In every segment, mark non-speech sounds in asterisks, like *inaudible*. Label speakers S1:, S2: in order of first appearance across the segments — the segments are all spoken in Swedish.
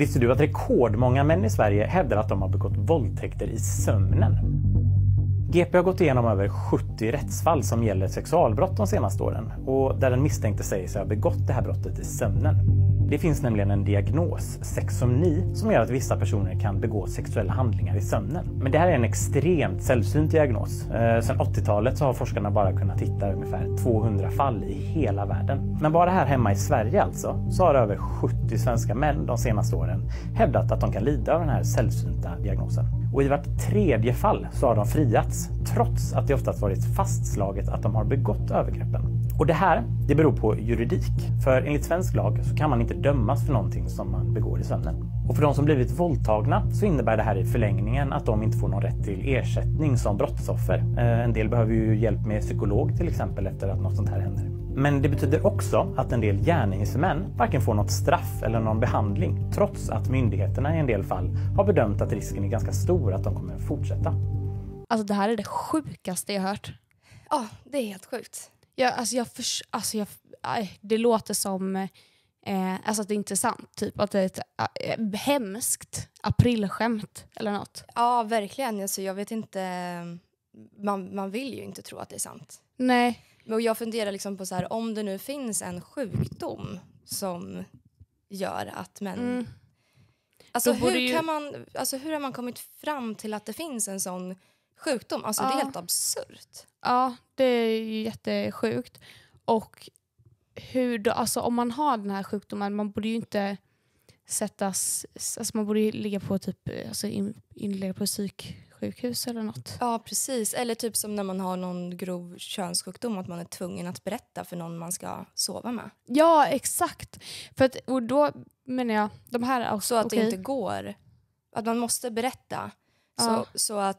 S1: Visste du att rekordmånga män i Sverige hävdar att de har begått våldtäkter i sömnen? GP har gått igenom över 70 rättsfall som gäller sexualbrott de senaste åren och där den misstänkte säger sig ha begått det här brottet i sömnen. Det finns nämligen en diagnos, sexomni, som gör att vissa personer kan begå sexuella handlingar i sömnen. Men det här är en extremt sällsynt diagnos. Eh, sen 80-talet så har forskarna bara kunnat hitta ungefär 200 fall i hela världen. Men bara här hemma i Sverige alltså, så har över 70 svenska män de senaste åren hävdat att de kan lida av den här sällsynta diagnosen. Och i vart tredje fall så har de friats, trots att det oftast varit fastslaget att de har begått övergreppen. Och det här det beror på juridik. För enligt svensk lag så kan man inte dömas för någonting som man begår i sömnen. Och för de som blivit våldtagna så innebär det här i förlängningen att de inte får någon rätt till ersättning som brottsoffer. Eh, en del behöver ju hjälp med psykolog till exempel efter att något sånt här händer. Men det betyder också att en del gärningsmän varken får något straff eller någon behandling trots att myndigheterna i en del fall har bedömt att risken är ganska stor att de kommer fortsätta.
S2: Alltså det här är det sjukaste jag hört. Ja, det är helt sjukt.
S3: Jag, alltså jag, förs, alltså jag, det låter som eh, alltså att det inte är sant. Typ, att det är ett äh, hemskt aprilskämt eller något. Ja, verkligen. Alltså, jag vet inte...
S2: Man, man vill ju inte tro att det är sant. Nej. Men jag funderar liksom på så här, om det nu finns en sjukdom som gör att män... Mm. Alltså, hur, ju... kan man, alltså, hur har man kommit fram till att det finns en sån
S3: sjukdom. Alltså ja. det är helt absurt. Ja, det är ju jättesjukt. Och hur då, alltså om man har den här sjukdomen, man borde ju inte sättas, alltså man borde ju ligga på typ, alltså in, på psyksjukhus eller något. Ja
S2: precis, eller typ som när man har någon grov könssjukdom att man är tvungen att berätta för någon man ska sova med.
S3: Ja exakt, för att, och då menar jag de här... Så
S2: att okay. det inte går, att man måste berätta. Ja. Så, så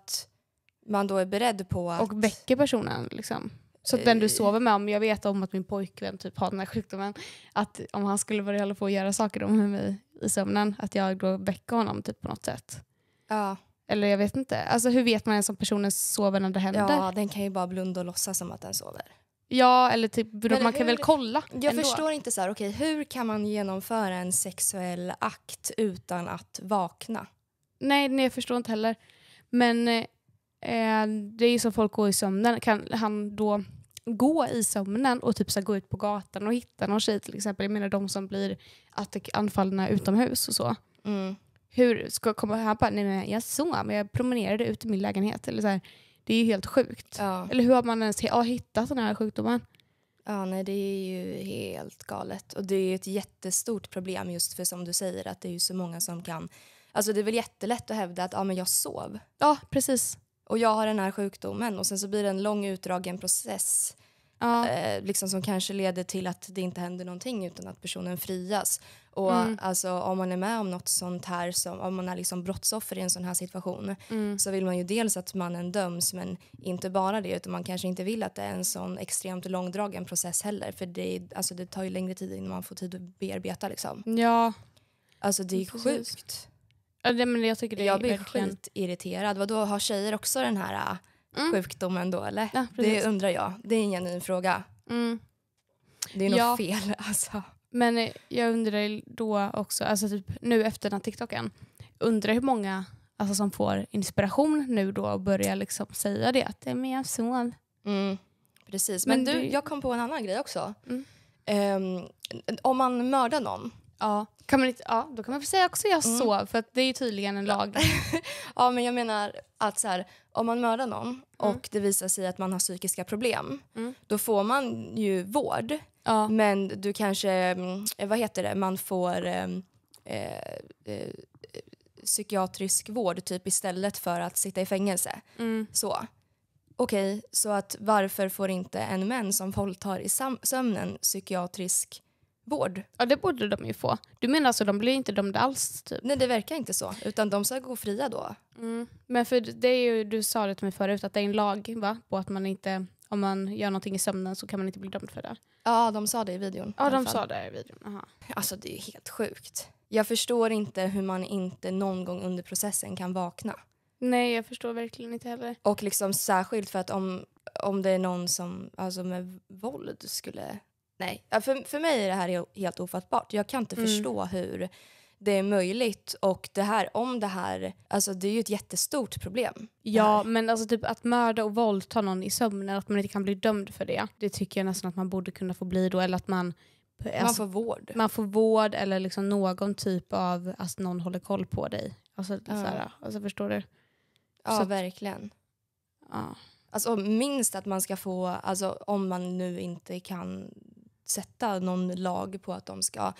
S2: man
S3: då är beredd på att... Och väcker personen liksom. Så att den du eh. sover med, om jag vet om att min pojkvän typ har den här sjukdomen, att om han skulle börja hålla på och göra saker om mig i sömnen, att jag då väcker honom typ på något sätt. Ja. Eller jag vet inte. Alltså hur vet man ens om personen sover när det händer? Ja,
S2: den kan ju bara blunda och låtsas som att den sover.
S3: Ja, eller typ, eller man kan väl kolla. Jag ändå. förstår
S2: inte så här, okej, okay, hur kan man genomföra en sexuell akt
S3: utan att vakna? Nej, nej jag förstår inte heller. Men eh, Eh, det är ju som folk går i sömnen. Kan han då gå i sömnen och typ så gå ut på gatan och hitta någon tjej till exempel? Jag menar de som blir anfallna utomhus och så. Mm. Hur ska jag komma här bara, nej men jag såg, men jag promenerade ut i min lägenhet. Eller så här, det är ju helt sjukt. Ja. Eller hur har man ens ja, hittat den här sjukdomen? Ja, nej, det är
S2: ju helt galet. Och det är ju ett jättestort problem just för som du säger att det är ju så många som kan... Alltså det är väl jättelätt att hävda att ja, men jag sov. Ja, precis och jag har den här sjukdomen och sen så blir det en lång utdragen process ja. eh, liksom som kanske leder till att det inte händer någonting utan att personen frias. Och mm. alltså, om man är med om något sånt här, som, om man är liksom brottsoffer i en sån här situation mm. så vill man ju dels att mannen döms men inte bara det utan man kanske inte vill att det är en sån extremt långdragen process heller för det, alltså, det tar ju längre tid innan man får tid att bearbeta. Liksom. Ja. Alltså det är Precis.
S3: sjukt. Ja, det, men jag, tycker det jag blir verkligen...
S2: skitirriterad. Vadå, har tjejer också den här äh, mm. sjukdomen då eller? Ja, det undrar jag. Det är en genuin fråga. Mm. Det är nog ja. fel *laughs*
S3: alltså. Men eh, jag undrar då också, alltså typ nu efter den här TikToken, undrar hur många alltså, som får inspiration nu då och börjar liksom säga det, att det är min son. Mm. Precis, men, men du, du, jag
S2: kom på en annan grej också. Mm. Um, om man mördar någon Ja, kan man inte, ja då kan man väl säga också jag mm. sov för det är ju tydligen en lag. *laughs* ja men jag menar att så här, om man mördar någon mm. och det visar sig att man har psykiska problem mm. då får man ju vård. Ja. Men du kanske, eh, vad heter det, man får eh, eh, eh, psykiatrisk vård typ istället för att sitta i fängelse. Mm. Så. Okej, okay, så att varför får inte en män som våldtar i sömnen
S3: psykiatrisk vård. Ja det borde de ju få. Du menar alltså de blir inte dömda alls? Typ? Nej det verkar inte så, utan de ska gå fria då. Mm. Men för det är ju, du sa det till mig förut, att det är en lag va? på att man inte, om man gör någonting i sömnen så kan man inte bli dömd för det.
S2: Ja de sa det i videon. Ja i de sa det
S3: i videon, Aha. Alltså det är ju helt sjukt. Jag
S2: förstår inte hur man inte någon gång under processen kan vakna.
S3: Nej jag förstår verkligen inte heller.
S2: Och liksom särskilt för att om, om det är någon som alltså med våld skulle Nej, för, för mig är det här helt ofattbart. Jag kan inte mm. förstå hur det är möjligt. Och det här, om det här, alltså det är ju ett jättestort problem.
S3: Ja, men alltså typ att mörda och våldta någon i sömnen, att man inte kan bli dömd för det. Det tycker jag nästan att man borde kunna få bli då, eller att man man alltså får vård. Man får vård eller liksom någon typ av att alltså någon håller koll på dig. Alltså, ja. Här, alltså förstår du? Ja, att, verkligen. Ja.
S2: Alltså, minst att man ska få, alltså, om man nu inte kan sätta någon lag på att de ska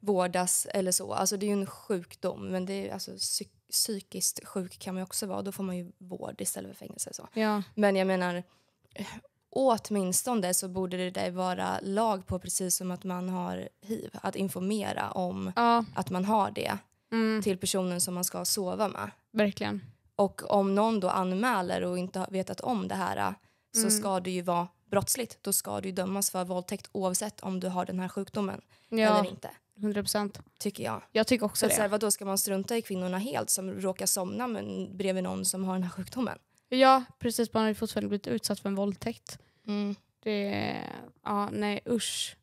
S2: vårdas eller så. Alltså det är ju en sjukdom, men det är alltså psyk psykiskt sjuk kan man ju också vara. Då får man ju vård istället för fängelse. Så. Ja. Men jag menar, åtminstone så borde det där vara lag på precis som att man har hiv. Att informera om ja. att man har det mm. till personen som man ska sova med. Verkligen. Och om någon då anmäler och inte har vetat om det här så mm. ska det ju vara brottsligt, då ska du dömas för våldtäkt oavsett om du har den här sjukdomen ja, eller inte. 100 Tycker jag. Jag tycker också så det. Så här, vadå, ska man strunta i kvinnorna helt som råkar somna men, bredvid någon som har den här sjukdomen?
S3: Ja, precis. Man har ju fortfarande blivit utsatt för en våldtäkt. Mm. Det, ja, nej usch.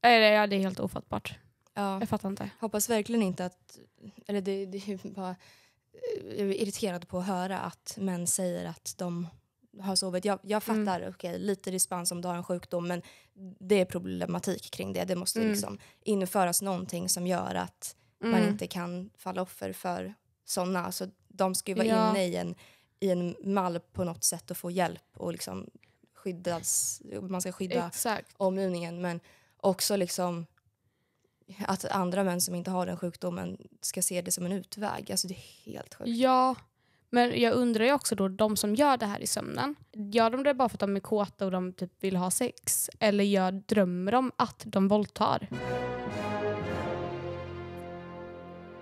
S3: Ja, det är helt ofattbart. Ja. Jag fattar inte. Hoppas verkligen inte att... Eller
S2: det, det är bara, jag är irriterad på att höra att män säger att de har sovit. Jag, jag mm. fattar, mm. okej, okay, lite dispens om du har en sjukdom men det är problematik kring det. Det måste mm. liksom införas någonting som gör att mm. man inte kan falla offer för sådana. Alltså, de ska ju vara ja. inne i en, i en mall på något sätt och få hjälp och liksom skyddas, man ska skydda Exakt. omgivningen. Men också liksom att andra män som inte har den sjukdomen ska se det som
S3: en utväg. Alltså det är helt sjukt. Ja, men jag undrar ju också då, de som gör det här i sömnen, gör de det bara för att de är kåta och de typ vill ha sex? Eller gör, drömmer de att de våldtar?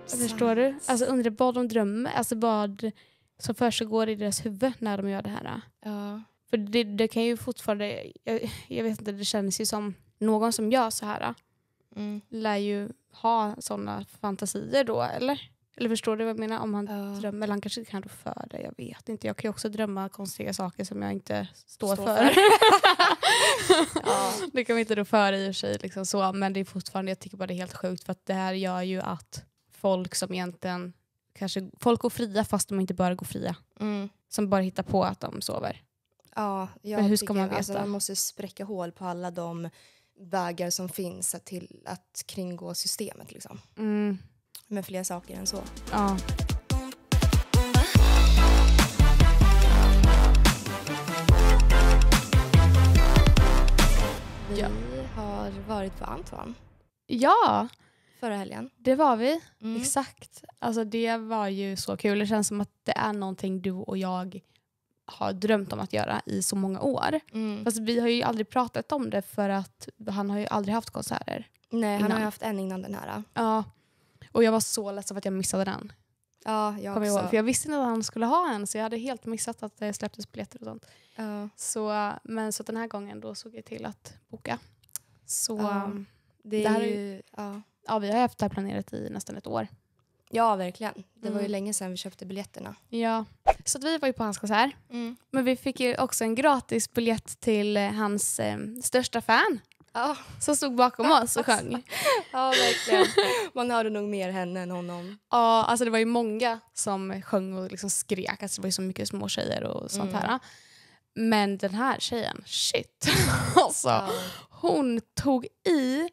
S3: Sant. Förstår du? Alltså undrar vad de drömmer, alltså vad som försiggår i deras huvud när de gör det här. Ja. För det, det kan ju fortfarande, jag, jag, vet inte, det känns ju som någon som gör så här mm. lär ju ha sådana fantasier då, eller? Eller förstår du vad jag menar? Om han ja. drömmer, eller han kanske kan rå för det, jag vet inte. Jag kan ju också drömma konstiga saker som jag inte står, står för. för. *laughs* ja. Det kan vi inte rå för i och för sig, liksom så. men det är fortfarande, jag tycker bara det är helt sjukt för att det här gör ju att folk som egentligen kanske, folk går fria fast de inte bör gå fria. Mm. Som bara hittar på att de sover. Ja, jag men hur ska man alltså, veta? Alltså, man
S2: måste spräcka hål på alla de vägar som finns till att kringgå systemet. Liksom. Mm med fler saker än så.
S3: Ja. Vi har
S2: varit på Antoine.
S3: Ja! Förra helgen. Det var vi. Mm. Exakt. Alltså det var ju så kul. Det känns som att det är någonting du och jag har drömt om att göra i så många år. Mm. Fast vi har ju aldrig pratat om det för att han har ju aldrig haft konserter. Nej, han innan. har haft
S2: en innan den här.
S3: Ja. Och jag var så ledsen för att jag missade den. Ja, jag också. Jag för jag visste inte att han skulle ha en så jag hade helt missat att det släpptes biljetter och sånt. Ja. Så, men så den här gången då såg jag till att boka. Så ja, um, det, det här är ja. ja. vi har haft det här planerat i nästan ett år. Ja, verkligen. Det mm. var ju mm. länge sedan vi köpte biljetterna. Ja, så vi var ju på hans konsert. Mm. Men vi fick ju också en gratis biljett till eh, hans eh, största fan ja. som stod bakom oss och sjöng. *laughs*
S2: ja, verkligen. Man hörde nog mer henne än honom.
S3: Ja, alltså det var ju många som sjöng och liksom skrek. Alltså det var ju så mycket små tjejer och sånt mm. här. Men den här tjejen, shit. *laughs* alltså, ja. hon tog i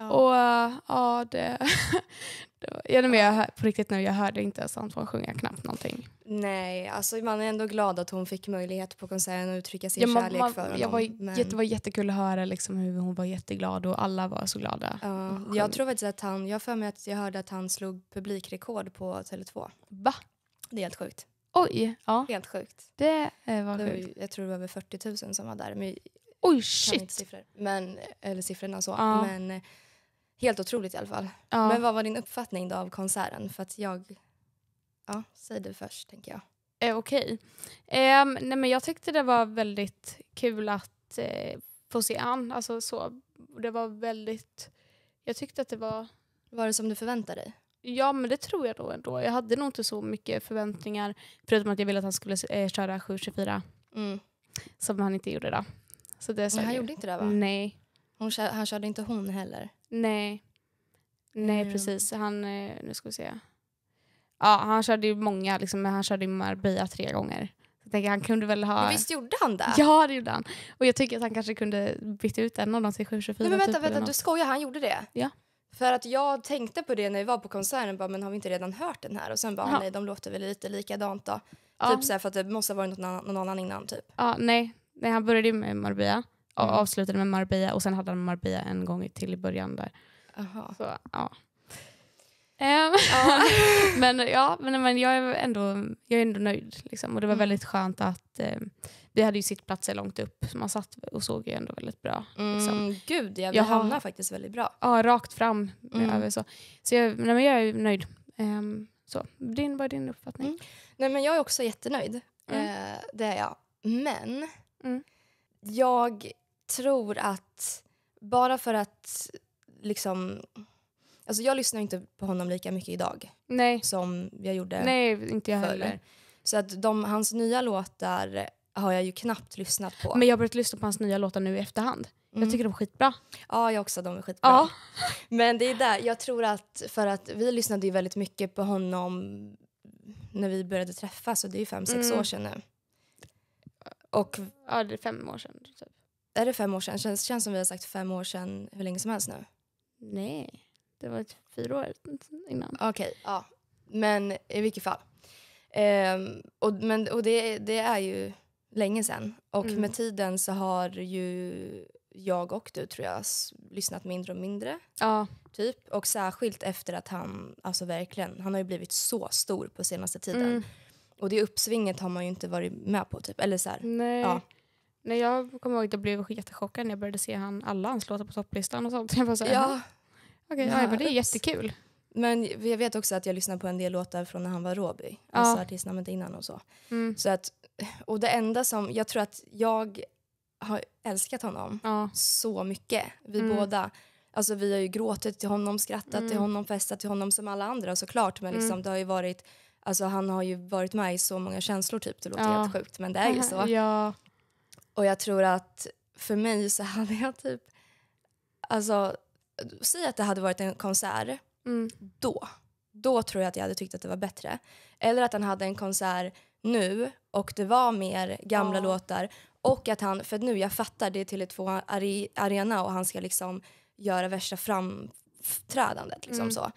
S3: Ja. Och eh, ja, det... *laughs* ja, men jag, på riktigt nu, jag hörde inte ens Antoine sjunga knappt någonting.
S2: Nej, alltså man är ändå glad att hon fick möjlighet på konserten att uttrycka sin ja, man, kärlek man, för honom. Jag var, men... jätte, var
S3: jättekul att höra liksom, hur hon var jätteglad och alla var så glada. Ja, jag tror
S2: faktiskt att han, jag för mig att jag hörde att han slog publikrekord på Tele2. Va? Det är helt sjukt. Oj! Ja. Helt sjukt.
S3: Det eh, var sjukt.
S2: Jag tror det var över 40 000 som var där. Men Oj, shit! Siffror. Men, eller siffrorna så. Ja. Men Helt otroligt i alla fall. Ja. Men vad var din uppfattning då av konserten? För att jag...
S3: Ja, säg du först tänker jag. Eh, Okej. Okay. Um, ehm, jag tyckte det var väldigt kul att eh, få se Ann. Alltså så. Det var väldigt... Jag tyckte att det var... Var det som du förväntade dig? Ja, men det tror jag nog ändå. Jag hade nog inte så mycket förväntningar förutom att jag ville att han skulle eh, köra 724 mm. som han inte gjorde då. Så det men han gjorde inte det va? Nej. Kör, han körde inte hon heller? Nej. Nej, mm. precis. Han, eh, nu ska vi se. Ja, han körde ju många, liksom, men han körde ju Marbella tre gånger. Jag tänker, han kunde väl ha... Men visst gjorde han det? Ja, det gjorde han. Och jag tycker att han kanske kunde bytt ut en av dem till 724. Nej, men vänta, typ vänta, du skojar? Han gjorde det? Ja.
S2: För att jag tänkte på det när vi var på konserten, bara, men har vi inte redan hört den här? Och sen bara, ja. nej, de låter väl lite likadant då. Ja. Typ såhär för att det måste ha varit någon, någon annan innan, typ.
S3: Ja, nej. nej han började ju med Marbella. Mm. Avslutade med Marbella och sen hade han Marbella en gång till i början där. Aha. Så, ja. Um, ja. *laughs* men ja, men, men jag, är ändå, jag är ändå nöjd. Liksom. Och det var mm. väldigt skönt att eh, vi hade ju sittplatser långt upp så man satt och såg ju ändå väldigt bra. Liksom. Mm, gud ja, vi jag hamnade har,
S2: faktiskt väldigt bra.
S3: Ja, rakt fram. Eh, mm. Över, så så jag, nej, men jag är nöjd. Um, så. Din, vad är din uppfattning?
S2: Mm. Nej, men jag är också jättenöjd. Mm. Eh, det är jag. Men mm. jag tror att bara för att liksom... Alltså jag lyssnar inte på honom lika mycket idag Nej. som jag gjorde Nej, inte jag förr. Heller. Så att de, hans nya låtar har jag
S3: ju knappt lyssnat på. Men jag har börjat lyssna på hans nya låtar nu i efterhand. Mm. Jag tycker de är skitbra. Ja, jag också. De är skitbra. Ja.
S2: *laughs* Men det är där, jag tror att för att vi lyssnade ju väldigt mycket på honom när vi började träffas och det är ju fem, sex mm. år sedan nu. Och, ja, det är fem år sedan. Typ. Är det fem år sedan? Känns, känns som vi har sagt fem år sedan hur länge som helst nu. Nej, det var typ
S3: fyra år innan.
S2: Okej, okay, ja. Men i vilket fall. Ehm, och men, och det, det är ju länge sedan. Och mm. med tiden så har ju jag och du tror jag lyssnat mindre och mindre. Ja. Typ. Och särskilt efter att han, alltså verkligen, han har ju blivit
S3: så stor på senaste tiden. Mm. Och det uppsvinget har man ju inte varit med på typ. Eller så här, Nej. Ja. Nej, jag kommer ihåg att jag blev jättechockad när jag började se han, alla hans låtar på topplistan och sånt. *laughs* Jag bara så här, ja. okay, ja, men det är jättekul. Men jag vet också att jag lyssnade på en del
S2: låtar från när han var Roby, ja. alltså artistnamnet innan och så. Mm. så att, och det enda som, jag tror att jag har älskat honom ja. så mycket, vi mm. båda. Alltså vi har ju gråtit till honom, skrattat mm. till honom, festat till honom som alla andra såklart. Men mm. liksom, det har ju varit, alltså han har ju varit med i så många känslor typ, det låter ja. helt sjukt men det är ju *laughs* så. Ja. Och jag tror att för mig så *laughs* hade jag typ... Alltså, säg att det hade varit en konsert mm. då. Då tror jag att jag hade tyckt att det var bättre. Eller att han hade en konsert nu och det var mer gamla ja. låtar. Och att han, för nu jag fattar, det är till ett två arena och han ska liksom göra värsta framträdandet. Liksom mm. så.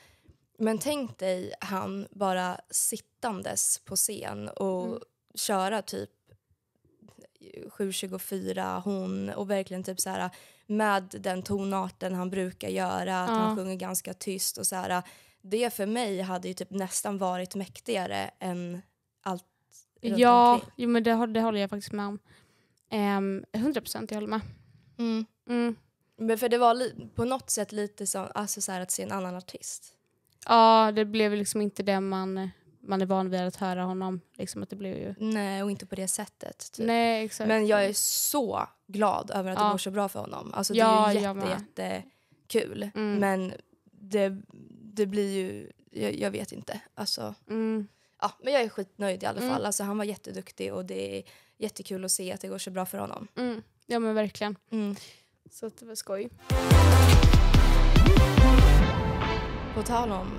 S2: Men tänk dig han bara sittandes på scen och mm. köra typ 724 hon och verkligen typ så här med den tonarten han brukar göra, att ja. han sjunger ganska tyst och så här. Det för mig hade ju typ nästan varit mäktigare än allt runt Ja,
S3: jo, men det, det håller jag faktiskt med om. Um, ehm, 100 procent, jag håller med. Mm. Mm. Men för det var
S2: på något sätt lite som, alltså så här, att se en annan artist.
S3: Ja, det blev liksom inte det man man är van vid att höra honom. Liksom, att det blir ju... Nej, och inte på det sättet. Typ. Nej, exakt. Men jag är
S2: så
S3: glad över att ja. det går så bra för honom. Alltså, det ja, är ju jätte,
S2: jättekul. Mm. Men det, det blir ju... Jag, jag vet inte. Alltså, mm. ja, men jag är skitnöjd i alla mm. fall. Mm. Alltså, han var jätteduktig och det är jättekul att se att det går så bra för honom.
S3: Mm. Ja, men verkligen. Mm. Så det var skoj.
S2: På tal om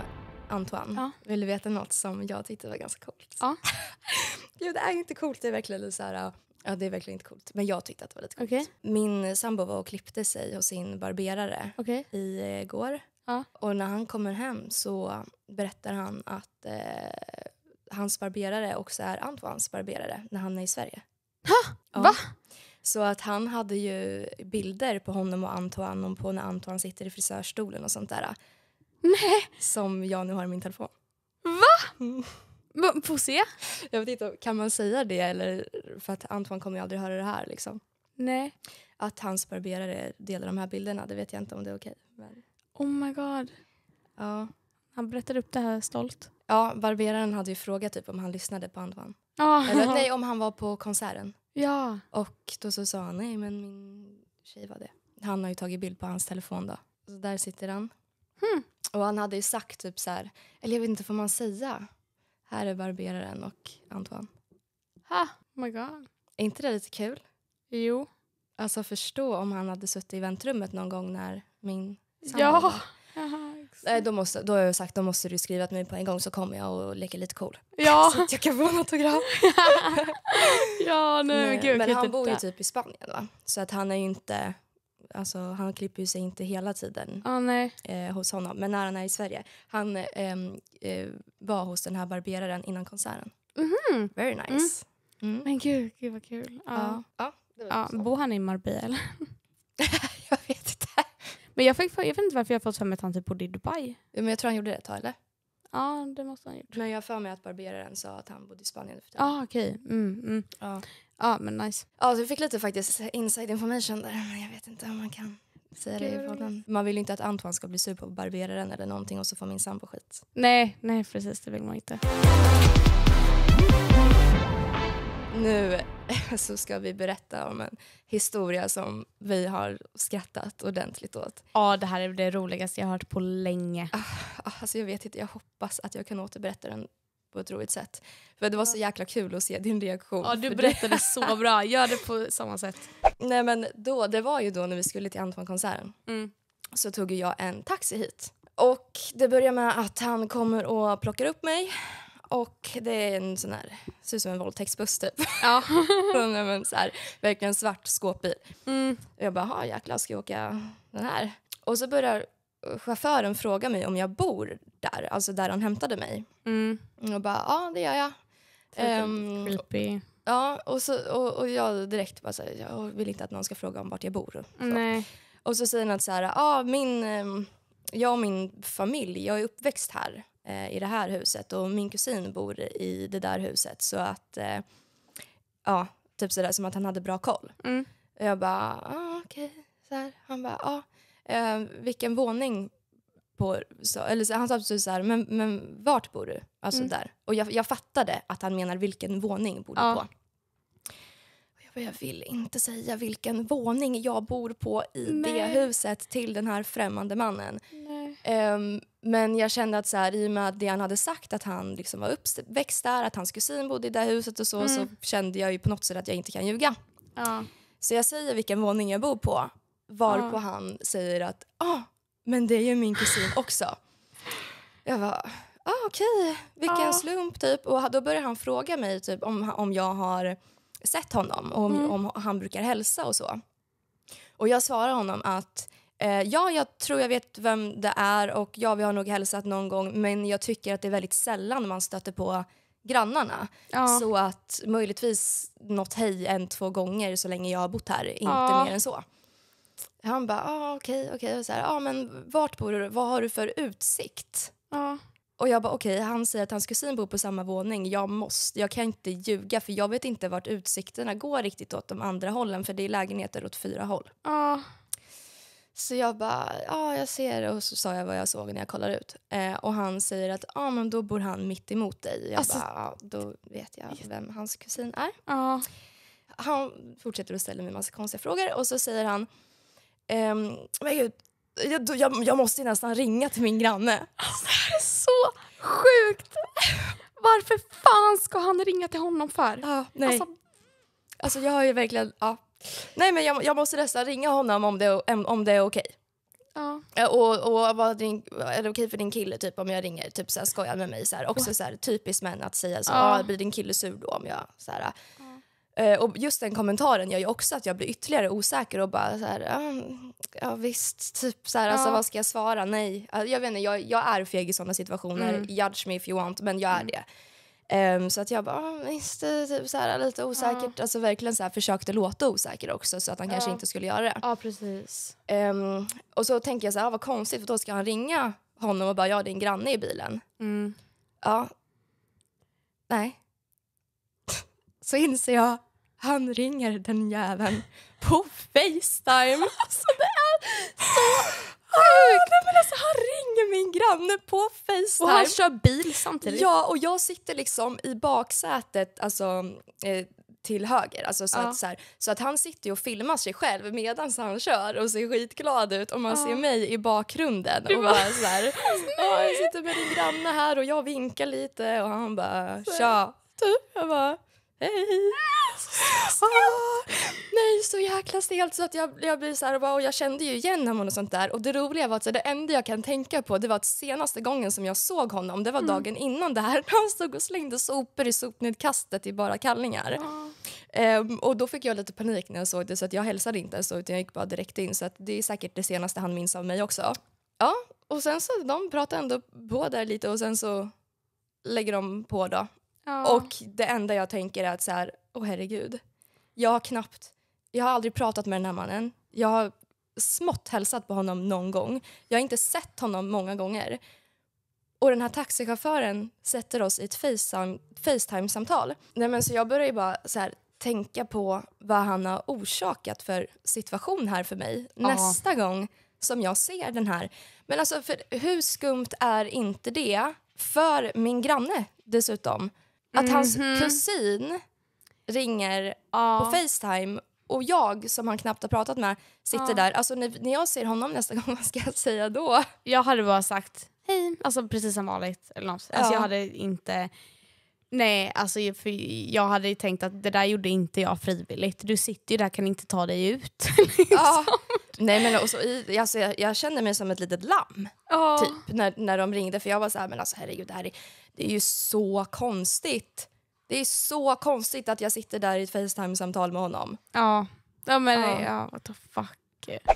S2: Antoine, ja. vill du veta något som jag tyckte var ganska coolt? Ja. *laughs* jo, det är inte coolt. Det är verkligen så här, ja, det är verkligen inte coolt. Men jag tyckte att det var lite coolt. Okay. Min sambo var och klippte sig hos sin barberare okay. igår. Eh, ja. Och när han kommer hem så berättar han att eh, hans barberare också är Antoines barberare när han är i Sverige. Ha? Ja. Va? Så att han hade ju bilder på honom och Antoine och på när Antoine sitter i frisörstolen och sånt där. Nej. som jag nu har i min telefon.
S3: Va? Mm.
S2: Får se? Jag vet inte, kan man säga det? Eller, för att Antoine kommer ju aldrig höra det här. Liksom. Nej. Att hans barberare delar de här bilderna, det vet jag inte om det är okej. Men...
S3: Oh my god. Ja. Han berättar upp det här stolt. Ja,
S2: barberaren hade ju frågat typ, om han lyssnade på Antoine. Oh. Eller nej, om han var på konserten. Ja. Och då så sa han nej, men min tjej var det. Han har ju tagit bild på hans telefon då. Så där sitter han Hmm. Och han hade ju sagt typ så här, eller jag vet inte, får man säga? Här är barberaren och Antoine.
S3: Ha, oh my god.
S2: Är inte det lite kul? Jo. Alltså förstå om han hade suttit i väntrummet någon gång när min
S3: sambo *laughs*
S2: Nej, då, måste, då har jag sagt då måste du skriva till mig på en gång så kommer jag och leker lite cool.
S3: Ja. *laughs* Så att jag kan få en autograf. *laughs* ja, nej, nej, gud, men han bor ju typ i
S2: Spanien va? Så att han är ju inte alltså, han klipper ju sig inte hela tiden ah, eh, hos honom. Men när han är i Sverige. Han ehm, eh, var hos den här barberaren innan konserten.
S3: Mhm. Mm. Very nice. Mm. Men gud, gud vad kul. Ja. Ja. Ja, bor han i Marbella *laughs* jag vet inte. Men jag, fick, jag vet inte varför jag fått för mig att han typ bodde i Dubai. Men jag tror han gjorde det ett tag eller? Ja, det måste han ha gjort.
S2: Men jag har för mig att barberaren sa att han bodde i Spanien.
S3: Ja, ah, okej. Okay. Mm, mm. Ja. Ja, men nice. Ja,
S2: så vi fick lite faktiskt inside information där, men jag vet inte om man kan säga det i podden. Man vill ju inte att Antoine ska bli sur på barberaren eller någonting och så får min sambo skit.
S3: Nej, nej precis, det vill man inte.
S2: Nu *laughs* så ska vi berätta om en historia som vi har skrattat ordentligt åt.
S3: Ja, det här är det roligaste jag har hört på länge. Ah,
S2: alltså jag vet inte, jag hoppas att jag kan återberätta den på ett roligt sätt. För det var så jäkla kul att se din reaktion. Ja, du berättade *laughs* så
S3: bra. Gör det på samma
S2: sätt. Nej men då, det var ju då när vi skulle till Anton-konserten. Mm. Så tog jag en taxi hit. Och det börjar med att han kommer och plockar upp mig. Och det är en sån här, ser ut som en våldtäktsbuss typ. Ja. *laughs* men så här, verkligen svart skåpbil. Mm. jag bara, jäklar ska jag åka den här? Och så börjar chauffören frågar mig om jag bor där, alltså där han hämtade mig. Mm. Och bara, ja det gör jag. Um, creepy. Ja, och, så, och, och jag direkt bara såhär, jag vill inte att någon ska fråga om vart jag bor. Så. Och så säger han att såhär, här, min, ehm, jag och min familj, jag är uppväxt här eh, i det här huset och min kusin bor i det där huset så att, eh, ja, typ sådär som att han hade bra koll. Mm. Och jag bara, ah, okej, okay. Han bara, ja. Ah, eh, vilken våning på, så, eller så, han sa precis så här, men, men vart bor du? Alltså mm. där. Och jag, jag fattade att han menar vilken våning bor du ja. på? jag vill inte säga vilken våning jag bor på i Nej. det huset till den här främmande mannen. Um, men jag kände att så här, i och med det han hade sagt att han liksom var uppväxt där, att hans kusin bodde i det huset och så, mm. så kände jag ju på något sätt att jag inte kan ljuga. Ja. Så jag säger vilken våning jag bor på Varpå han säger att ah, men det är ju min kusin också. Jag bara, ah, okej, okay. vilken slump typ. Och då börjar han fråga mig typ, om, om jag har sett honom och om, mm. om han brukar hälsa och så. Och jag svarar honom att eh, ja, jag tror jag vet vem det är och ja, vi har nog hälsat någon gång men jag tycker att det är väldigt sällan man stöter på grannarna. Ja. Så att möjligtvis något hej en, två gånger så länge jag har bott här, inte ja. mer än så. Han bara, ah, okej, okay, okej. Okay. ah, men vart bor du? Vad har du för utsikt? Ah. Och jag bara, okej, okay. han säger att hans kusin bor på samma våning. Jag måste, jag kan inte ljuga för jag vet inte vart utsikterna går riktigt åt de andra hållen för det är lägenheter åt fyra håll. Ah. Så jag bara, ja jag ser och så sa jag vad jag såg när jag kollar ut. Eh, och han säger att, ja ah, men då bor han mitt emot dig. Jag alltså, bara, ja då vet jag vem hans kusin är. Ah. Han fortsätter att ställa mig massa konstiga frågor och så säger han, Um, men gud, jag, jag, jag måste nästan ringa till min granne. Alltså, det är så sjukt! Varför fan ska han ringa till honom för? Ah, nej. Alltså, alltså jag har ju verkligen... Ah. Nej men jag, jag måste nästan ringa honom om det, om det är okej. Ja. Eh, och, och vad är det okej för din kille typ om jag ringer typ så här, skojar med mig så här, också så här, typiskt män att säga så ja. Ah, blir din kille sur då om jag så här, Eh, och just den kommentaren gör ju också att jag blir ytterligare osäker och bara så här, ja visst, typ så här, alltså, ja. alltså, vad ska jag svara? Nej, alltså, jag vet inte, jag, jag är feg i sådana situationer, mm. judge me if you want, men jag är mm. det. Um, så att jag bara, ah, visst, eh, typ så här, lite osäkert. Ja. Alltså verkligen så här, försökte låta osäker också så att han ja. kanske inte skulle göra det. Ja, precis. Um, och så tänker jag så här, ah, vad konstigt för då ska han ringa honom och bara, ja din granne i bilen. Mm. Ja. Nej. *laughs* så inser jag han ringer den jäveln på Facetime. *laughs* Alltså det är så ah, sjukt! Ah, men alltså, han ringer min granne på Facetime. Och han kör bil samtidigt. Ja, och jag sitter liksom i baksätet, alltså eh, till höger. Alltså så, ja. att, så, här, så, att han sitter och filmar sig själv medan han kör och ser skitglad ut och man ja. ser mig i bakgrunden. och bara, så här, jag sitter
S3: med din granne
S2: här och jag vinkar lite och han bara tja. Typ. Jag bara hej. Ah! så alltså, ah. nej, så jäkla stelt. Så att jag, jag blir så här, bara, jag kände ju igen honom och sånt där. Och det roliga var att så det enda jag kan tänka på det var att senaste gången som jag såg honom, det var mm. dagen innan det här. *laughs* Han stod och slängde sopor i sopnedkastet i bara kallingar. Oh. Um, och då fick jag lite panik när jag såg det så att jag hälsade inte ens utan jag gick bara direkt in. Så att det är säkert det senaste han minns av mig också. Ja, och sen så de pratade ändå på där lite och sen så lägger de på då. Och det enda jag tänker är att så här, åh herregud. Jag har knappt, jag har aldrig pratat med den här mannen. Jag har smått hälsat på honom någon gång. Jag har inte sett honom många gånger. Och den här taxichauffören sätter oss i ett Facetime-samtal. så jag börjar ju bara så här, tänka på vad han har orsakat för situation här för mig ja. nästa gång som jag ser den här. Men alltså, för, hur skumt är inte det för min granne dessutom? Att hans mm -hmm. kusin ringer ah. på Facetime och jag som han knappt har pratat med sitter ah. där. Alltså när, när jag ser honom nästa gång, *laughs* vad ska jag
S3: säga då? Jag hade bara sagt hej, alltså precis som vanligt. Eller något. Alltså, ja. jag hade inte... Nej, alltså för jag hade tänkt att det där gjorde inte jag frivilligt. Du sitter ju där kan inte ta dig ut. *laughs* Liksom. Nej, men också, alltså, jag, jag kände mig
S2: som ett litet lamm oh. typ, när, när de ringde. För Jag var så här, men alltså herregud, det här är det är ju så konstigt. Det är så konstigt att jag sitter där i ett Facetime-samtal med honom.
S3: Ja, ja men ja. ja, what the fuck.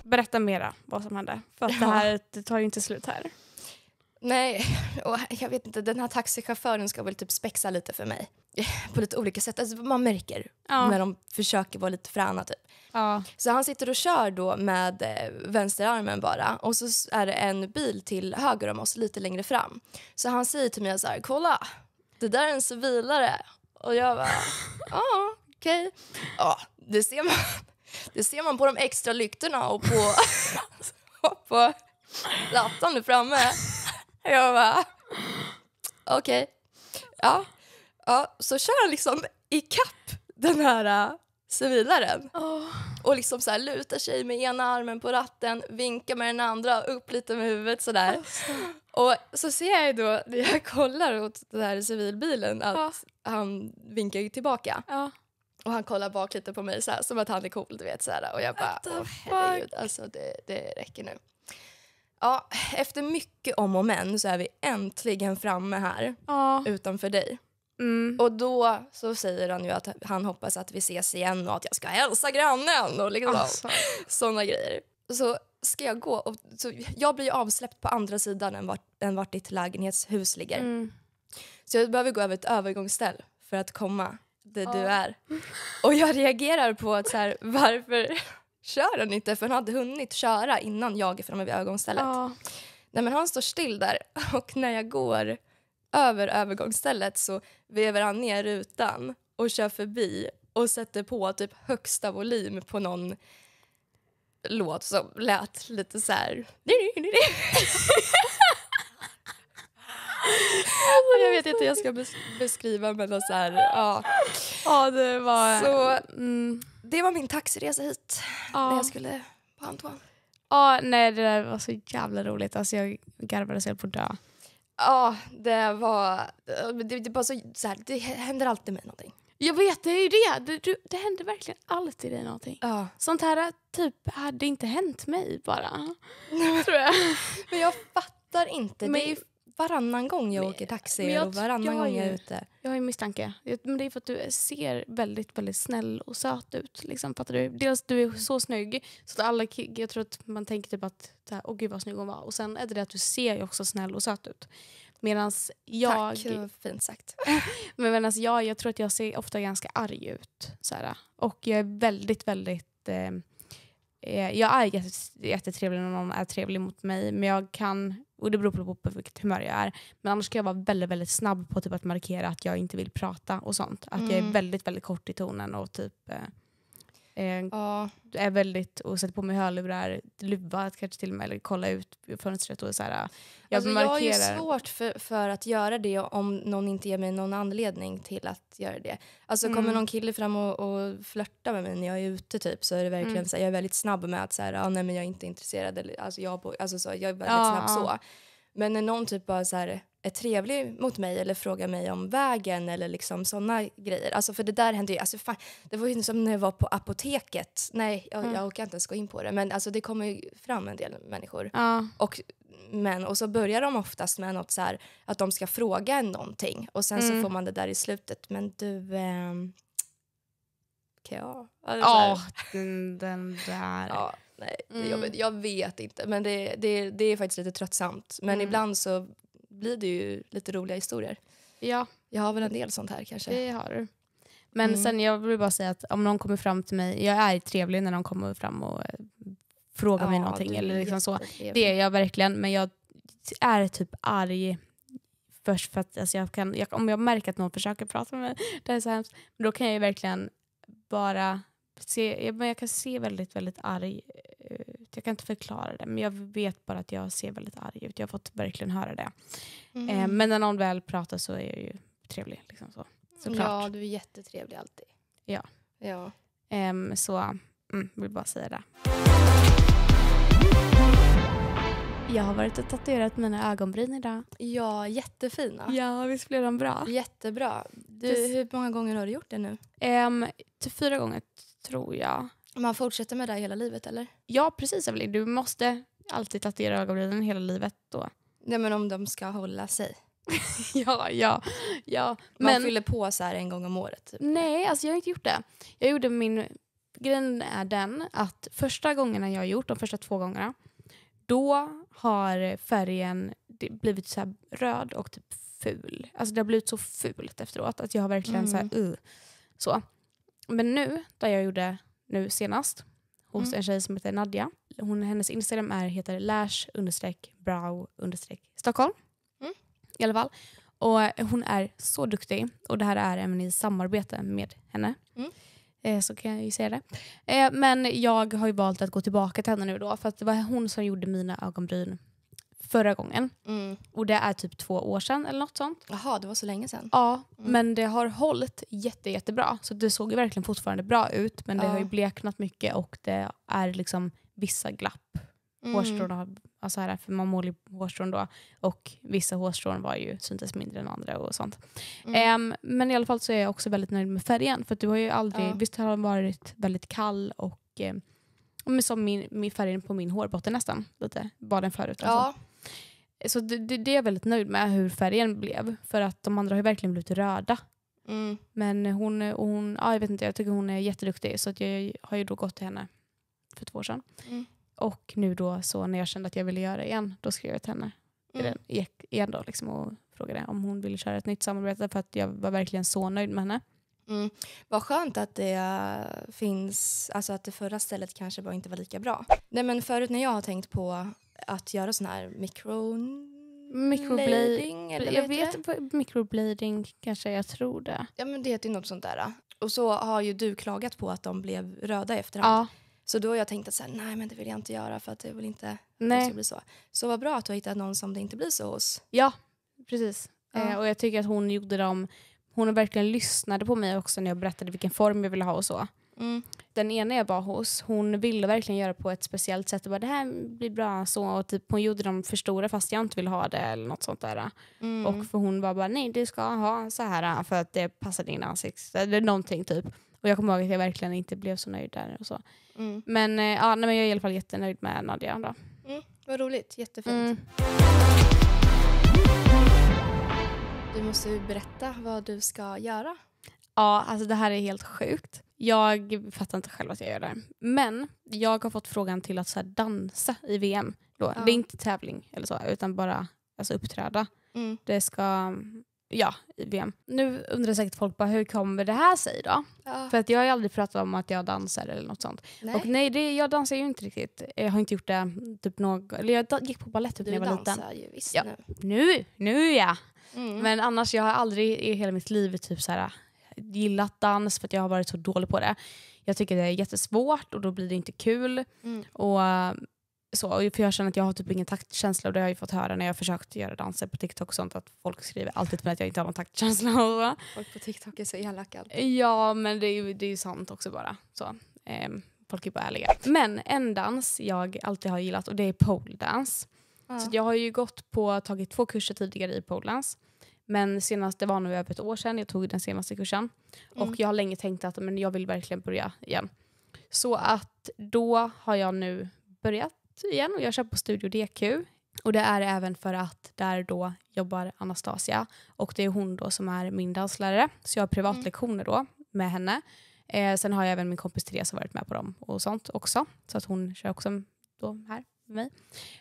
S3: Berätta mera vad som hände. För att ja. det här det tar ju inte slut här.
S2: Nej, *laughs* och jag vet inte. Den här taxichauffören ska väl typ spexa lite för mig. *laughs* På lite olika sätt. Alltså man märker ja. när de
S3: försöker vara lite
S2: fräna. Typ. Ja. Så han sitter och kör då med eh, vänsterarmen bara och så är det en bil till höger om oss lite längre fram. Så han säger till mig så här, kolla, det där är en civilare. Och jag bara, *laughs* ja okej. Okay. Ja, det ser, man, det ser man på de extra lyktorna och på, och på plattan framme. *laughs* Jag bara, okej. Okay. Ja. ja, så kör han liksom ikapp den här uh, civilaren. Oh. Och liksom så här lutar sig med ena armen på ratten, vinkar med den andra, upp lite med huvudet sådär. Alltså. Och så ser jag ju då när jag kollar åt den här civilbilen att ja. han vinkar tillbaka. Ja. Och han kollar bak lite på mig så här, som att han är cool, du vet. Så här, och jag bara, åh herregud, alltså det, det räcker nu. Ja, efter mycket om och men så är vi äntligen framme här ja. utanför dig. Mm. Och då så säger han ju att han hoppas att vi ses igen och att jag ska hälsa grannen och liksom alltså. sådana grejer. Så ska jag gå och så jag blir ju avsläppt på andra sidan än vart, än vart ditt lägenhetshus ligger. Mm. Så jag behöver gå över ett övergångsställ för att komma där ja. du är. Och jag reagerar på att så här, varför kör han inte för han hade hunnit köra innan jag är framme vid övergångsstället. Ja. Nej, men han står still där *laughs* och när jag går över övergångsstället så vevar han ner rutan och kör förbi och sätter på typ högsta volym på någon låt som lät lite så här... *laughs* *laughs*
S3: Alltså, jag vet inte hur jag ska beskriva men alltså så här, ja. ja det var... Så, mm. Det
S2: var min taxiresa hit ja. när jag skulle på Antoine.
S3: Ja, nej det där var så jävla roligt. Alltså jag garvade så jag på att dö.
S2: Ja, det var... Det, det, bara
S3: så, så här, det händer alltid mig någonting. Jag vet, det är ju det. Det, det händer verkligen alltid dig någonting. Ja. Sånt här typ hade inte hänt mig bara. tror jag. *laughs* men jag fattar inte. Men det, varannan gång jag åker taxi jag, och varannan jag gång jag är ute. Jag har en misstanke. Men det är för att du ser väldigt, väldigt snäll och söt ut. Liksom, fattar du? Dels du är så snygg så att alla jag tror att man tänker typ att här, åh gud vad snygg hon var. Och sen är det det att du ser ju också snäll och söt ut. Medan jag... Tack, det var fint sagt. *laughs* men medan jag, jag tror att jag ser ofta ganska arg ut. Så här, och jag är väldigt, väldigt... Eh, eh jag är jättetrevlig när någon är trevlig mot mig men jag kan och det beror på, på vilket humör jag är. Men annars kan jag vara väldigt, väldigt snabb på typ att markera att jag inte vill prata och sånt. Att mm. jag är mm. väldigt, väldigt kort i tonen och typ eh, Eh, ja. Är väldigt, och sätter på mig hörlurar, luva kanske till och med, eller kolla ut fönstret och så här. Jag, alltså, har ju svårt
S2: för, för att göra det om någon inte ger mig någon anledning till att göra det. Alltså mm. kommer någon kille fram och, och flörtar med mig när jag är ute typ så är det verkligen mm. så här, jag är väldigt snabb med att säga här, ah, nej men jag är inte intresserad, eller, alltså, jag, alltså, så, jag är väldigt ja, snabb ja. så. Men när någon typ bara så här är trevlig mot mig eller frågar mig om vägen eller liksom sådana grejer. Alltså för det där hände ju, alltså fan, det var ju som när jag var på apoteket. Nej, jag, mm. jag orkar inte ens gå in på det men alltså det kommer ju fram en del människor. Ja. Och, men, och så börjar de oftast med något så här, att de ska fråga en någonting och sen mm. så får man det där i slutet. Men du, eh, kan jag? Alltså, oh,
S3: den, den där. Ja. Nej, mm.
S2: jag, vet inte. Men det, det, det är faktiskt lite tröttsamt. Men mm. ibland så blir det ju lite roliga historier. Ja. Jag har väl en del sånt här kanske. Det har du.
S3: Men mm. sen jag vill bara säga att om någon kommer fram till mig, jag är trevlig när någon kommer fram och eh, frågar ja, mig någonting eller liksom så. Det är jag verkligen, men jag är typ arg först för att alltså jag kan, jag, om jag märker att någon försöker prata med mig, *laughs* det är så hemskt, då kan jag ju verkligen bara se, jag, men jag kan se väldigt, väldigt arg jag kan inte förklara det, men jag vet bara att jag ser väldigt arg ut. Jag har fått verkligen höra det. Eh, mm. Eh, men när någon väl pratar så är jag ju trevlig. Liksom så. Ja,
S2: du är jättetrevlig alltid.
S3: Ja. ja. Eh, så, mm, vill bara säga det. Jag har varit och tatuerat mina ögonbryn idag. Ja, jättefina. Ja, visst blev de bra? Jättebra. Du, hur många gånger har du gjort det nu? Um, fyra gånger tror jag.
S2: Man fortsätter med det hela livet eller?
S3: Ja precis Evelie, du måste alltid tatuera ögonbrynen hela livet då. Nej
S2: men om de ska hålla sig.
S3: *laughs* ja, ja, ja.
S2: Man men... fyller på så här en gång om året? Typ.
S3: Nej, alltså jag har inte gjort det. Jag gjorde min... Grejen är den att första gångerna jag har gjort, de första två gångerna, då har färgen blivit så röd och typ ful. Alltså det har blivit så fult efteråt att jag har verkligen mm. så här, mm. uh, så. Men nu, där jag gjorde nu senast hos mm. en tjej som heter Nadja. Hon, hennes Instagram är, heter lash brow stockholm. Mm. I alla fall. Och hon är så duktig och det här är även i samarbete med henne. Mm. Eh, så kan jag ju säga det. Eh, men jag har ju valt att gå tillbaka till henne nu då för att det var hon som gjorde mina ögonbryn förra gången. Mm. Och det är typ två år sedan eller något sånt. Jaha, det var så länge sedan. Ja, mm. men det har hållit jätte, jättebra. Så det såg ju verkligen fortfarande bra ut men det har ju bleknat mycket och det är liksom vissa glapp. Mm. Hårstrån alltså här, för man målar ju hårstrån då och vissa hårstrån var ju syntes mindre än andra och sånt. Mm. Um, men i alla fall så är jag också väldigt nöjd med färgen för du har ju aldrig, ja. visst har den varit väldigt kall och um, som min, min färgen på min hårbotten nästan. Lite, var den förut. Alltså. Ja, så det, det, är jag väldigt nöjd med hur färgen blev. För att de andra har ju verkligen blivit röda. Mm. Men hon, hon ja, jag vet inte, jag tycker hon är jätteduktig så att jag har ju då gått till henne för två år sedan. Mm. Och nu då så när jag kände att jag ville göra det igen, då skrev jag till henne mm. igen då liksom och frågade om hon ville köra ett nytt samarbete för att jag var verkligen så nöjd med henne. Mm. Vad skönt att det äh, finns,
S2: alltså att det förra stället kanske bara inte var lika bra. Nej men förut när jag har tänkt på att göra sån här mikro...
S3: Microblading? Eller jag vet inte. Microblading kanske, jag tror det. Ja
S2: men det heter ju något sånt där. Och så har ju du klagat på att de blev röda i efterhand. Ja. Så då har jag tänkt att så här, nej men det vill jag inte göra för att jag vill inte att det ska bli så. Så vad bra att du har hittat någon som det inte blir så hos.
S3: Ja, precis. Ja. Eh, och jag tycker att hon gjorde dem, hon verkligen lyssnade på mig också när jag berättade vilken form jag ville ha och så. Mm. Den ena jag var hos, hon ville verkligen göra på ett speciellt sätt. Och bara, det här blir bra så. Och typ, hon gjorde dem för stora fast jag inte ville ha det eller något sånt där. Mm. Och för hon var bara, nej du ska ha så här äh, för att det passar din ansikte. Eller någonting typ. Och jag kommer ihåg att jag verkligen inte blev så nöjd där. Och så. Mm. Men, eh, ja, nej, men jag är i alla fall jättenöjd med Nadia. Då.
S2: Mm. Vad roligt, jättefint. Mm. Du måste berätta
S3: vad du ska göra. Ja, alltså det här är helt sjukt. Jag fattar inte själv att jag gör det här. Men jag har fått frågan till att så dansa i VM. Då. Ja. Det är inte tävling eller så, utan bara alltså, uppträda. Mm. Det ska, ja, i VM. Nu undrar säkert folk bara, hur kommer det här sig då? Ja. För att jag har ju aldrig pratat om att jag dansar eller något sånt. Nej. Och nej, det, jag dansar ju inte riktigt. Jag har inte gjort det typ någon Eller jag gick på balett typ när jag var liten. Du dansar ju visst ja. nu. Nu, nu ja. Mm. Men annars, jag har aldrig i hela mitt liv typ så här gillat dans för att jag har varit så dålig på det. Jag tycker det är jättesvårt och då blir det inte kul. Mm. Och, eh, så, för jag känner att jag har typ ingen taktkänsla och det har jag fått höra när jag försökt göra danser på TikTok och sånt att folk skriver alltid till mig att jag inte har någon taktkänsla. *laughs* folk på TikTok är så elaka. Ja men det är ju, det är ju sant också bara. Så, eh, folk är bara ärliga. Men en dans jag alltid har gillat och det är pole dance. Ja. Så jag har ju gått på, tagit två kurser tidigare i pole dance men senast, det var nog över ett år sedan jag tog den senaste kursen. Mm. Och jag har länge tänkt att men jag vill verkligen börja igen. Så att då har jag nu börjat igen och jag kör på Studio DQ. Och det är även för att där då jobbar Anastasia och det är hon då som är min danslärare. Så jag har privatlektioner mm. då med henne. Eh, sen har jag även min kompis Therese varit med på dem och sånt också. Så att hon kör också då här med mig.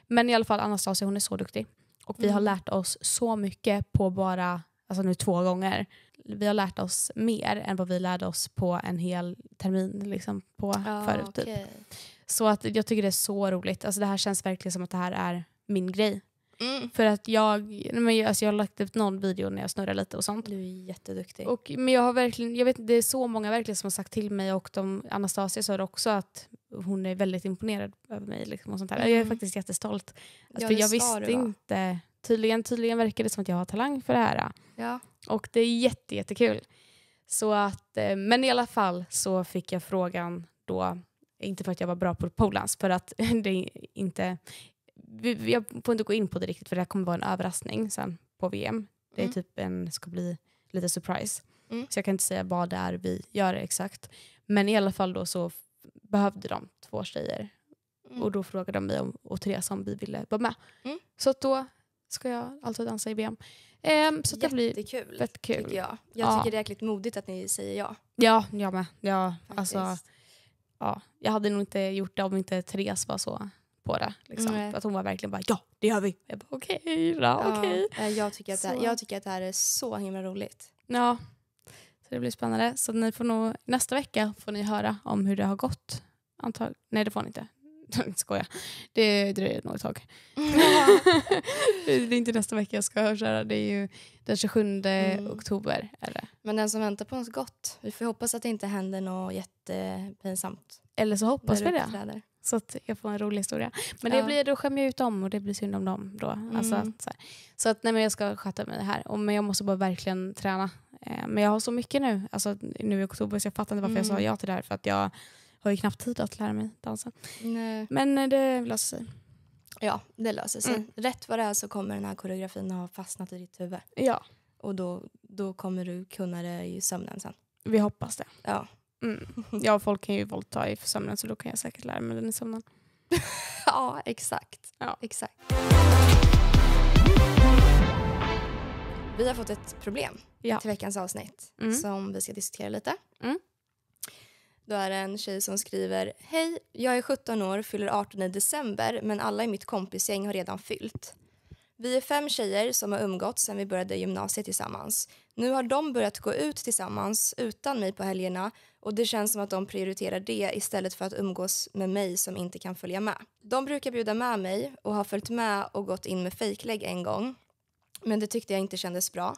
S3: Men i alla fall Anastasia hon är så duktig. Och vi har mm. lärt oss så mycket på bara, alltså nu två gånger. Vi har lärt oss mer än vad vi lärde oss på en hel termin liksom, på ah, förut. Okay. Typ. Så att jag tycker det är så roligt. Alltså det här känns verkligen som att det här är min grej. Mm. För att jag, men alltså jag har lagt upp någon video när jag snurrar lite och sånt. Du är jätteduktig. Och, men jag har verkligen, jag vet det är så många verkligen som har sagt till mig och de, Anastasia sa det också att hon är väldigt imponerad över mig. Liksom, och sånt där. Mm. Jag är mm. faktiskt jättestolt. Alltså, ja, för jag visste inte, tydligen, tydligen verkar det som att jag har talang för det här. Ja. Och det är jättejättekul. Eh, men i alla fall så fick jag frågan då inte för att jag var bra på polans, för att *laughs* det inte, vi, jag får inte gå in på det riktigt för det här kommer vara en överraskning sen på VM. Det är mm. typ en, ska bli lite surprise. Mm. Så jag kan inte säga vad det är vi gör exakt. Men i alla fall då så behövde de två tjejer. Mm. Och då frågade de mig om, och Therese om vi ville vara med. Mm. Så då ska jag alltså dansa i VM. Um, ehm, så Jättekul, det blir fett kul. Tycker jag jag ja. tycker det är jäkligt modigt att ni säger ja. Ja, jag med. Ja, alltså, ja. Jag hade nog inte gjort det om inte Therese var så på det. Liksom. Mm. att hon var verkligen bara ja, det gör vi. Jag bara
S2: okej okay, ja, okej. Okay. Eh, jag, tycker att det här, jag tycker att det här är så himla roligt.
S3: Ja, så det blir spännande. Så ni får nog, nästa vecka får ni höra om hur det har gått. Antag Nej det får ni inte. *laughs* Skoja. Det dröjer nog ett tag. *laughs* det är inte nästa vecka jag ska köra. Det är ju den 27 mm. oktober.
S2: Eller? Men den som väntar på något gott. Vi får hoppas att det inte händer något jättepinsamt.
S3: Eller så hoppas vi det. Så att jag får en rolig historia. Men det ja. blir, då skämmer jag ut dem och det blir synd om dem då. Alltså mm. Alltså, så, så att nej, men jag ska sköta mig här. Och, men jag måste bara verkligen träna. Eh, men jag har så mycket nu, alltså, nu i oktober så jag fattar inte varför mm. jag sa mm. ja till det här. För att jag har ju knappt tid att lära mig dansen. Nej. Men eh, det löser sig. Ja, det löser sig. Mm.
S2: Rätt vad det är så kommer den här koreografin ha fastnat i ditt huvud. Ja. Och då, då kommer
S3: du kunna det i sömnen sen. Vi hoppas det. Ja, Mm. *laughs* Ja, folk kan ju våldta i sömnen så då kan jag säkert lära mig den i sömnen. *laughs* ja, exakt. Ja. exakt. Vi har fått ett problem ja. till veckans
S2: avsnitt mm. som vi ska diskutera lite. Mm. Då är det en tjej som skriver Hej, jag är 17 år, fyller 18 i december men alla i mitt kompisgäng har redan fyllt. Vi är fem tjejer som har umgått sen vi började gymnasiet tillsammans. Nu har de börjat gå ut tillsammans utan mig på helgerna och det känns som att de prioriterar det istället för att umgås med mig som inte kan följa med. De brukar bjuda med mig och har följt med och gått in med fejklägg en gång men det tyckte jag inte kändes bra.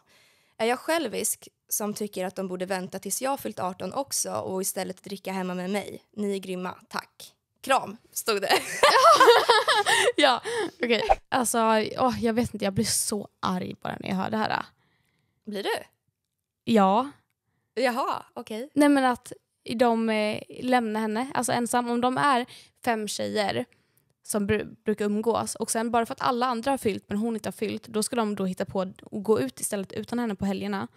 S2: Är jag självisk som tycker att de borde vänta tills jag fyllt 18 också och istället dricka hemma med mig? Ni är grymma, tack. Kram, stod det. *laughs* ja,
S3: okej. Okay. Alltså, oh, jag vet inte, jag blir så arg bara när jag hör det här. Blir du? Ja. Jaha, okej. Okay. Nej men att de eh, lämnar henne alltså ensam. Om de är fem tjejer som br brukar umgås och sen bara för att alla andra har fyllt men hon inte har fyllt då ska de då hitta på att gå ut istället utan henne på helgerna.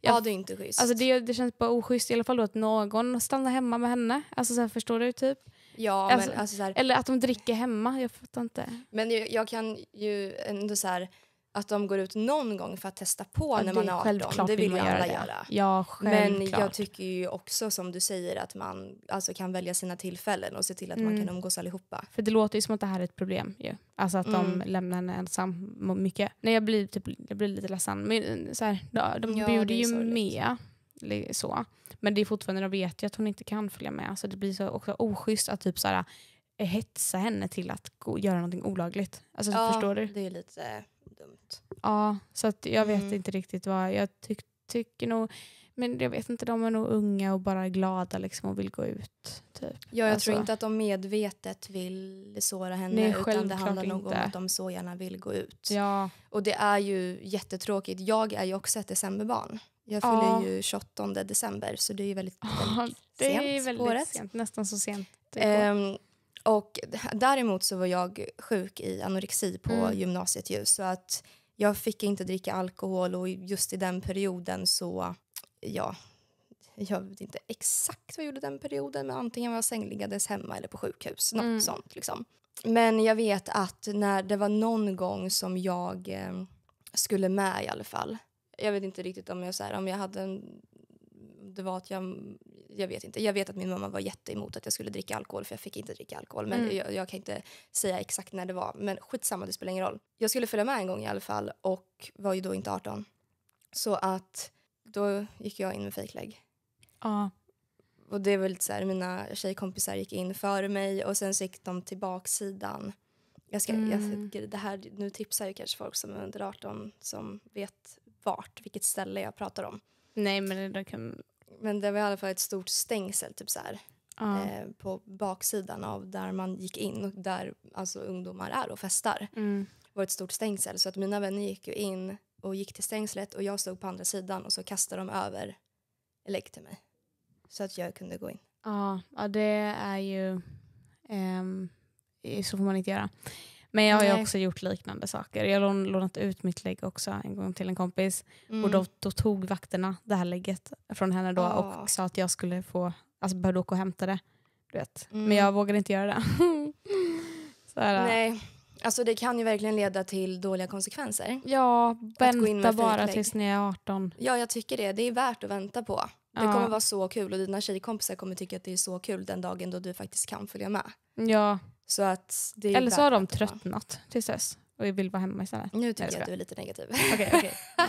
S3: Jag, ja det är inte schysst. Alltså det, det känns bara oschysst i alla fall då att någon stannar hemma med henne. Alltså så här, förstår du typ? Ja, alltså, men, alltså så här, eller att de dricker hemma, jag fattar inte.
S2: Men jag, jag kan ju ändå så här, att de går ut någon gång för att testa på ja, när man är 18, det vill ju alla det. göra. Ja, men jag tycker ju också som du säger att man alltså, kan välja sina tillfällen och se till att mm. man kan umgås allihopa.
S3: För det låter ju som att det här är ett problem ju. Alltså att mm. de lämnar henne ensam mycket. Nej jag blir, typ, jag blir lite ledsen. Men eh, så här, de, de ja, bjuder ju med så. Men det är fortfarande, de vet ju att hon inte kan följa med. Så alltså, det blir så också oschysst att typ så här, eh, hetsa henne till att gå, göra någonting olagligt. Alltså, ja, förstår du?
S2: det är lite eh, dumt.
S3: Ja, så att jag vet mm. inte riktigt vad jag tyck, tycker nog. Men jag vet inte, de är nog unga och bara glada liksom och vill gå ut. Typ. Ja, jag alltså. tror inte att
S2: de medvetet vill såra henne Nej, utan det handlar nog om att de så gärna vill gå ut. Ja. Och det är ju jättetråkigt. Jag är ju också ett decemberbarn. Jag fyller ja. ju 28 december så det är ju väldigt, väldigt
S3: ja, sent är väldigt året. Sent, nästan så sent.
S2: Ehm, och däremot så var jag sjuk i anorexi på mm. gymnasiet ju så att jag fick inte dricka alkohol och just i den perioden så ja, jag vet inte exakt vad jag gjorde den perioden men antingen var jag sängliggades hemma eller på sjukhus, något mm. sånt liksom. Men jag vet att när det var någon gång som jag eh, skulle med i alla fall jag vet inte riktigt om jag, så här, om jag hade en, det var att jag, jag vet inte. Jag vet att min mamma var jätteemot att jag skulle dricka alkohol för jag fick inte dricka alkohol. Men mm. jag, jag, kan inte säga exakt när det var. Men skitsamma, det spelar ingen roll. Jag skulle följa med en gång i alla fall och var ju då inte 18. Så att då gick jag in med fejklägg. Ja. Och det är väl så här, mina tjejkompisar gick in före mig och sen så gick de till baksidan. Jag ska, mm. jag, det här, nu tipsar ju kanske folk som är under 18 som vet vart, vilket ställe jag pratar om.
S3: Nej, men det kan...
S2: Men det var i alla fall ett stort stängsel typ så här, ah. eh, på baksidan av där man gick in och där alltså, ungdomar är och festar. Mm. var ett stort stängsel så att mina vänner gick ju in och gick till stängslet och jag stod på andra sidan och så kastade de över lägg e till mig så att jag kunde gå in.
S3: Ja, ah, ja det är ju... Um, så får man inte göra. Men jag har ju också gjort liknande saker. Jag har lånat ut mitt lägg också en gång till en kompis. Mm. Och då, då, tog vakterna det här lägget från henne då oh. och ah. sa att jag skulle få, alltså behövde åka och hämta det. Du vet. Mm. Men jag vågade inte göra det. *laughs* här, äh. Nej.
S2: Alltså det kan ju verkligen leda till dåliga konsekvenser.
S3: Ja, vänta bara tills ni är 18.
S2: Ja, jag tycker det. Det är värt att vänta på. Det ja. kommer vara så kul och dina tjejkompisar kommer tycka att det är så kul den dagen då du
S3: faktiskt kan följa med. Ja. Så att det är Eller så har de tröttnat tills dess och jag vill vara hemma istället. Nu tycker jag, jag att du är lite negativ. Okej, okay, *laughs* okay. ja.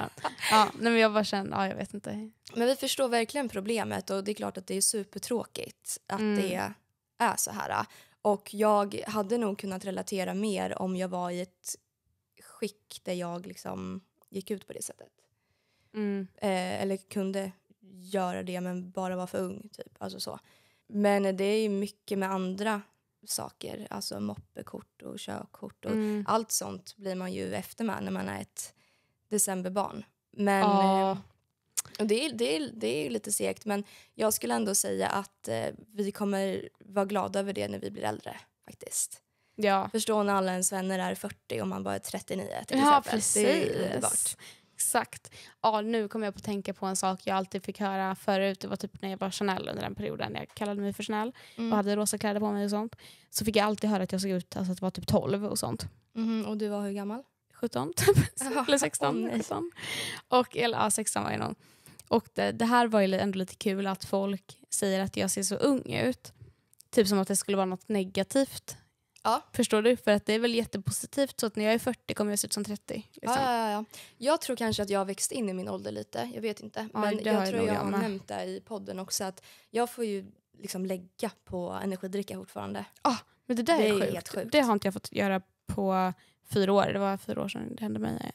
S3: ja, men jag bara känner, ja jag vet inte.
S2: Men vi förstår verkligen problemet och det är klart att det är supertråkigt att mm. det är så här. Och jag hade nog kunnat relatera mer om jag var i ett skick där jag liksom gick ut på det sättet. Mm. Eh, eller kunde göra det men bara var för ung typ. Alltså så. Men det är ju mycket med andra saker, alltså moppekort och körkort och mm. allt sånt blir man ju efter med när man är ett decemberbarn. Men ah. Eh, och det, är, det, är, det är ju lite segt men jag skulle ändå säga att eh, vi kommer vara glada över det när vi blir äldre faktiskt. Ja. Förstå när alla ens vänner är 40 och man bara är
S3: 39 till exempel. Ja, precis. Det är underbart exakt. Ja, nu kommer jag på att tänka på en sak jag alltid fick höra förut. Det var typ när jag var Chanel under den perioden. Jag kallade mig för Chanel mm. och hade rosa kläder på mig och sånt. Så fick jag alltid höra att jag såg ut alltså, att vara typ 12 och sånt. Mm, och du var hur gammal? 17 typ. *laughs* *laughs* eller 16. oh, 17. Och, eller ja, 16 var jag någon. Och det, det, här var ju ändå lite kul att folk säger att jag ser så ung ut. Typ som att det skulle vara något negativt. Ja. Förstår du? För att det är väl jättepositivt så att när jag är 40 kommer jag se ut som 30. Liksom.
S2: Ja, ja, ja. Jag tror kanske att jag har växt in i min ålder lite, jag vet inte. Men, men jag tror jag, jag har nämnt det i podden också att jag får ju liksom lägga på energidricka fortfarande. Ah, men det där det är, sjukt. helt
S3: sjukt. Det har inte jag fått göra på fyra år. Det var fyra år sedan det hände mig.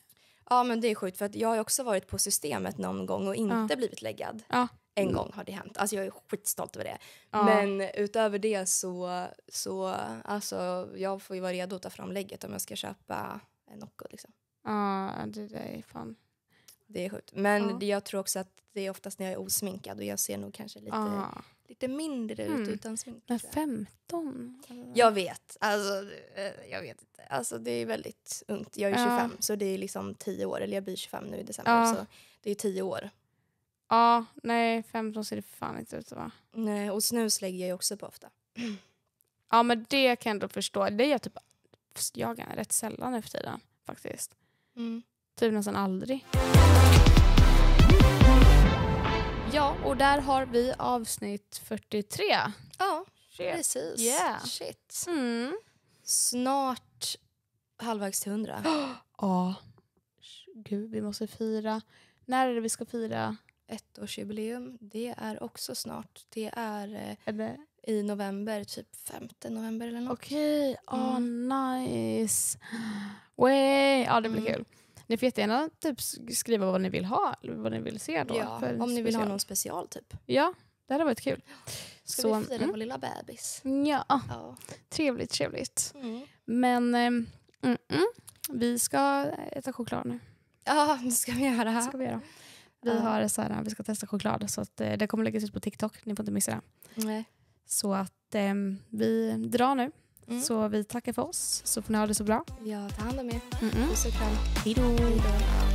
S2: Ja men det är sjukt för att jag har också varit på systemet någon gång och inte ja. blivit läggad. Ja. En mm. gång har det hänt. Alltså jag är skitstolt över det. Ja. Men utöver det så, så alltså, jag får ju vara redo att ta fram lägget om jag ska köpa en Nocco. Liksom.
S3: Ja, det är fan... Det är sjukt. Men ja.
S2: jag tror också att det är oftast när jag är osminkad och jag ser nog kanske lite, ja. lite mindre ut mm. utan smink. Men
S3: 15? Jag vet. Alltså, eh, jag vet inte. Alltså, det är väldigt ungt. Jag är 25 så det är liksom 10 år. Eller jag blir 25 nu i december. Så det är 10 år Ja, nej 15 ser det fan inte ut att vara. Nej, och snus lägger jag ju också på ofta. Ja men det kan jag ändå förstå. Det gör typ jag är rätt sällan nu för tiden faktiskt. Mm. Typ nästan aldrig. Ja, och där har vi avsnitt 43. Ja, Shit.
S2: precis. Yeah. Shit.
S3: Mm. Snart halvvägs till 100. *gasps* Ja. Oh. Gud, vi måste fira. När är det vi ska fira?
S2: ettårsjubileum. Det är också snart. Det är, eh, är det? i november,
S3: typ 5 november eller något. Okej, okay. oh, mm. nice. Way. Ja, det blir mm. kul. Ni får jättegärna typ, skriva vad ni vill ha, eller vad ni vill se då. Ja, om ni vill ha någon special typ. Ja, det hade varit kul. Ska Så, vi fira mm. vår lilla bebis? Ja, ja. trevligt, trevligt. Mm. Men ehm, mm, mm vi ska äta choklad nu. Ja, det ska vi göra. Det ska vi göra. Vi ja. har så här, eh, vi ska testa choklad så att, eh, det kommer läggas ut på TikTok. Ni får inte missa det. Nej. Så att eh, vi drar nu. Mm. Så vi tackar för oss så får ni ha det så bra.
S2: Ja, ta hand om
S3: er. Puss och kram. Hej då.